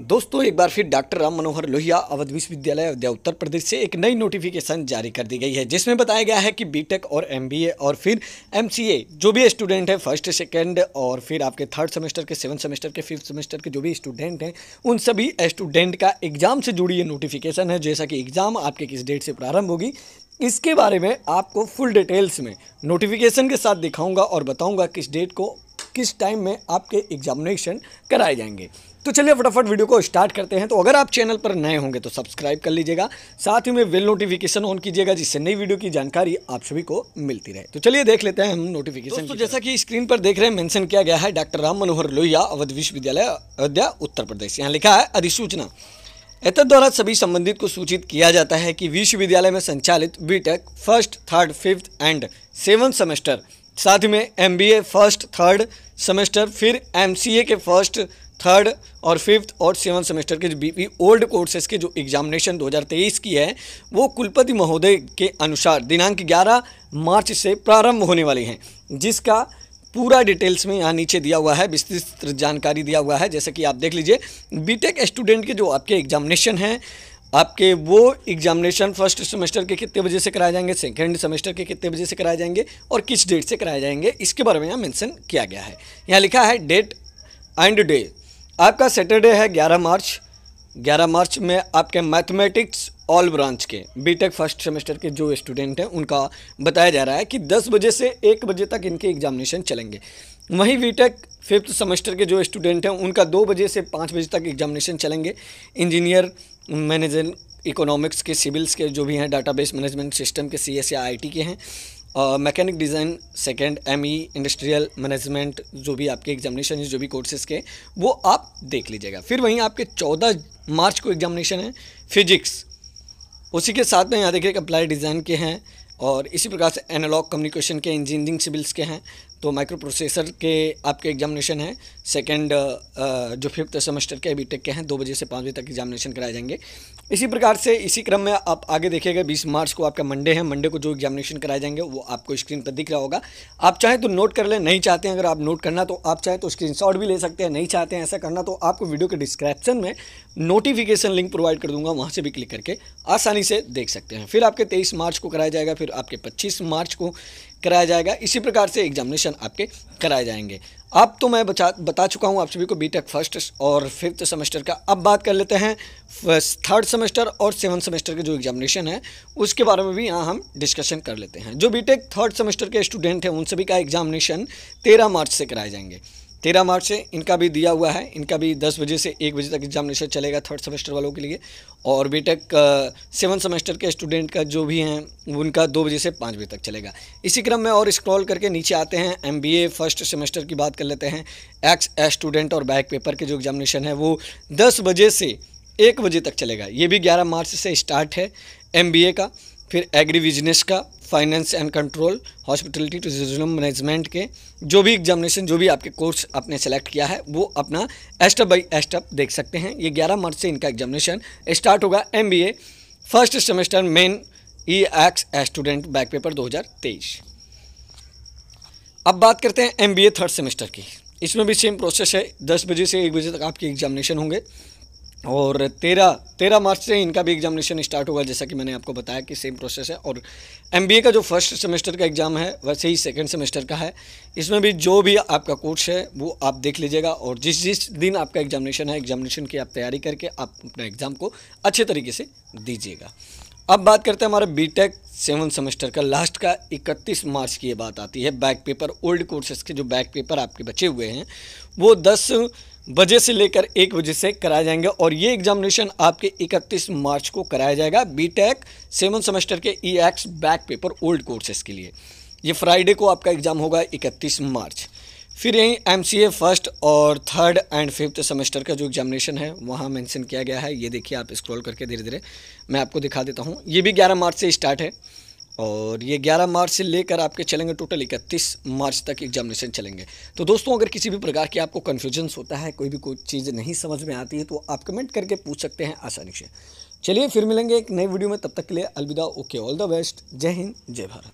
दोस्तों एक बार फिर डॉक्टर राम मनोहर लोहिया अवध विश्वविद्यालय अयोध्या उत्तर प्रदेश से एक नई नोटिफिकेशन जारी कर दी गई है जिसमें बताया गया है कि बीटेक और एमबीए और फिर एमसीए जो भी स्टूडेंट है फर्स्ट सेकेंड और फिर आपके थर्ड सेमेस्टर के सेवन सेमेस्टर के फिफ्थ सेमेस्टर के जो भी स्टूडेंट हैं उन सभी स्टूडेंट का एग्जाम से जुड़ी ये नोटिफिकेशन है जैसा कि एग्जाम आपके किस डेट से प्रारंभ होगी इसके बारे में आपको फुल डिटेल्स में नोटिफिकेशन के साथ दिखाऊँगा और बताऊँगा किस डेट को किस टाइम में आपके एग्जामिनेशन कराए जाएंगे तो चलिए फटाफट वीडियो को स्टार्ट करते हैं तो अगर आप चैनल पर नए होंगे तो सब्सक्राइब कर लीजिएगा साथ ही में वेल नोटिफिकेशन ऑन कीजिएगा जिससे नई वीडियो की जानकारी आप सभी को मिलती रहे तो चलिए देख लेते हैं हम नोटिफिकेशन तो जैसा कि स्क्रीन पर देख रहे हैं मेंशन किया गया है डॉक्टर राम मनोहर लोहिया अवध विश्वविद्यालय अयोध्या उत्तर प्रदेश यहाँ लिखा है अधिसूचना एतद द्वारा सभी संबंधित को सूचित किया जाता है कि विश्वविद्यालय में संचालित BTech first third fifth and seven semester साथ में एमबीए फर्स्ट थर्ड सेमेस्टर फिर एमसीए के फर्स्ट थर्ड और फिफ्थ और सेवन्थ सेमेस्टर के जो बी ओल्ड कोर्सेज के जो एग्जामिनेशन 2023 की है वो कुलपति महोदय के अनुसार दिनांक 11 मार्च से प्रारंभ होने वाली हैं जिसका पूरा डिटेल्स में यहाँ नीचे दिया हुआ है विस्तृत जानकारी दिया हुआ है जैसे कि आप देख लीजिए बीटेक स्टूडेंट के जो आपके एग्जामिनेशन हैं आपके वो एग्जामिनेशन फर्स्ट सेमेस्टर के कितने बजे से कराए जाएंगे सेकेंड सेमेस्टर के कितने बजे से कराए जाएंगे और किस डेट से कराए जाएंगे इसके बारे में यहाँ मेंशन किया गया है यहाँ लिखा है डेट एंड डे आपका सैटरडे है 11 मार्च 11 मार्च में आपके मैथमेटिक्स ऑल ब्रांच के बीटेक फर्स्ट सेमेस्टर के जो स्टूडेंट हैं उनका बताया जा रहा है कि 10 बजे से 1 बजे तक इनके एग्जामिनेशन चलेंगे वहीं बीटेक फिफ्थ सेमेस्टर के जो स्टूडेंट हैं उनका 2 बजे से 5 बजे तक एग्जामिनेशन चलेंगे इंजीनियर मैनेजर इकोनॉमिक्स के सिविल्स के जो भी हैं डाटा मैनेजमेंट सिस्टम के सी एस या आई के हैं mechanic design second M E industrial management जो भी आपके एग्जामिनेशन जो भी कोर्सेज़ के वो आप देख लीजिएगा फिर वहीं आपके चौदह मार्च को एग्जामिनेशन है फिजिक्स उसी के साथ में यहाँ देखिए अप्लाई डिज़ाइन के हैं और इसी प्रकार से एनालॉग कम्युनिकेशन के इंजीनियरिंग सिविल्स के हैं तो माइक्रो प्रोसेसर के आपके एग्जामिनेशन हैं सेकेंड uh, uh, जो फिफ्थ सेमेस्टर के बी के हैं दो बजे से पाँच बजे तक एग्जामिनेशन कराए जाएंगे इसी प्रकार से इसी क्रम में आप आगे देखिएगा बीस मार्च को आपका मंडे है मंडे को जो एग्जामिनेशन कराए जाएंगे वो आपको स्क्रीन पर दिख रहा होगा आप चाहें तो नोट कर लें नहीं चाहते हैं अगर आप नोट करना तो आप चाहें तो स्क्रीन भी ले सकते हैं नहीं चाहते हैं ऐसा करना तो आपको वीडियो के डिस्क्रिप्शन में नोटिफिकेशन लिंक प्रोवाइड कर दूंगा वहाँ से भी क्लिक करके आसानी से देख सकते हैं फिर आपके तेईस मार्च को कराया जाएगा फिर फिर आपके 25 मार्च को कराया जाएगा इसी प्रकार से एग्जामिनेशन आपके कराए जाएंगे अब तो मैं बचा बता चुका हूँ आप सभी को बीटेक फर्स्ट और फिफ्थ सेमेस्टर का अब बात कर लेते हैं थर्ड सेमेस्टर और सेवन सेमेस्टर के जो एग्जामिनेशन है उसके बारे में भी यहाँ हम डिस्कशन कर लेते हैं जो बीटेक थर्ड सेमेस्टर के स्टूडेंट हैं उन सभी का एग्जामिनेशन तेरह मार्च से कराए जाएंगे तेरह मार्च से इनका भी दिया हुआ है इनका भी दस बजे से एक बजे तक एग्जामिनेशन चलेगा थर्ड सेमेस्टर वालों के लिए और बेटक सेवन सेमेस्टर के स्टूडेंट का जो भी हैं उनका दो बजे से पाँच बजे तक चलेगा इसी क्रम में और स्क्रॉल करके नीचे आते हैं एम फर्स्ट सेमेस्टर की बात कर लेते हैं एक्स स्टूडेंट और बैक पेपर के जो एग्जामिनेशन है वो दस बजे से एक बजे तक चलेगा ये भी ग्यारह मार्च से स्टार्ट है एम का फिर एग्री बिजनेस का finance and control hospitality tourism management के जो भी एग्जामिनेशन जो भी आपके कोर्स आपने सेलेक्ट किया है वो अपना एस्टअप बाई स्टेप देख सकते हैं ये 11 मार्च से इनका एग्जामिनेशन स्टार्ट होगा एम फर्स्ट सेमेस्टर मेन ई एक्स स्टूडेंट बैक पेपर दो अब बात करते हैं एम थर्ड सेमेस्टर की इसमें भी सेम प्रोसेस है दस बजे से एक बजे तक आपके एग्जामिनेशन होंगे और तेरह तेरह मार्च से इनका भी एग्जामिनेशन स्टार्ट होगा जैसा कि मैंने आपको बताया कि सेम प्रोसेस है और एमबीए का जो फर्स्ट सेमेस्टर का एग्ज़ाम है वैसे ही सेकंड सेमेस्टर का है इसमें भी जो भी आपका कोर्स है वो आप देख लीजिएगा और जिस जिस दिन आपका एग्जामिनेशन है एग्जामिनेशन की आप तैयारी करके आप अपने एग्ज़ाम को अच्छे तरीके से दीजिएगा अब बात करते हैं हमारा बी सेवन सेमेस्टर का लास्ट का इकतीस मार्च की ये बात आती है बैक पेपर ओल्ड कोर्सेस के जो बैक पेपर आपके बचे हुए हैं वो दस बजे से लेकर एक बजे से कराए जाएंगे और ये एग्जामिनेशन आपके 31 मार्च को कराया जाएगा बीटेक सेवन सेमेस्टर के ई ex back paper old courses के लिए ये फ्राइडे को आपका एग्ज़ाम होगा 31 मार्च फिर यहीं एम फर्स्ट और थर्ड एंड फिफ्थ सेमेस्टर का जो एग्जामिनेशन है वहाँ मेंशन किया गया है ये देखिए आप स्क्रॉल करके धीरे धीरे मैं आपको दिखा देता हूँ ये भी 11 मार्च से स्टार्ट है और ये 11 मार्च से लेकर आपके चलेंगे टोटल इकतीस मार्च तक एग्जामिनेशन चलेंगे तो दोस्तों अगर किसी भी प्रकार की आपको कन्फ्यूजन्स होता है कोई भी कोई चीज़ नहीं समझ में आती है तो आप कमेंट करके पूछ सकते हैं आसानी से चलिए फिर मिलेंगे एक नई वीडियो में तब तक के लिए अलविदा ओके ऑल द बेस्ट जय हिंद जय भारत